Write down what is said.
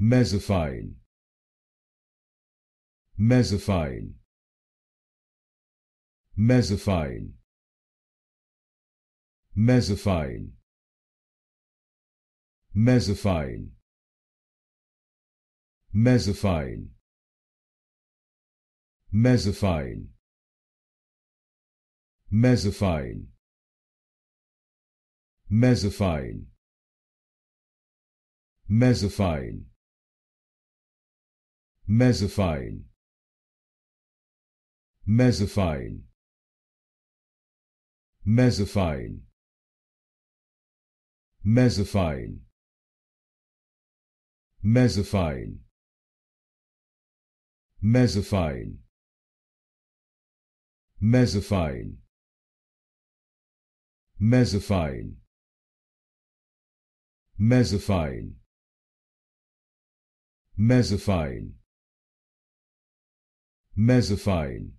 mesophile mesophile mesophile mesophile mesophile mesophile mesophile mesophile mesophile mesophile mesophile mesophile mesophile mesophile mesophile mesophile mesophile mesophile mesophile mesophile mesophile